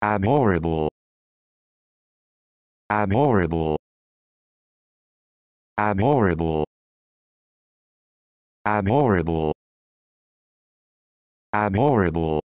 Abhorrible. Abhorrible. Abhorrible. Abhorrible. Abhorrible.